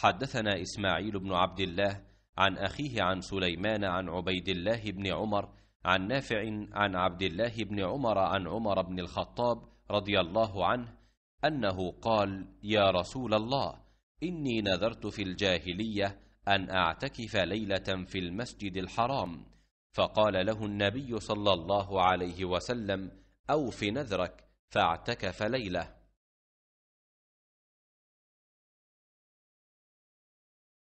حدثنا إسماعيل بن عبد الله عن أخيه عن سليمان عن عبيد الله بن عمر عن نافع عن عبد الله بن عمر عن عمر بن الخطاب رضي الله عنه أنه قال يا رسول الله إني نذرت في الجاهلية أن أعتكف ليلة في المسجد الحرام فقال له النبي صلى الله عليه وسلم أوف نذرك فاعتكف ليله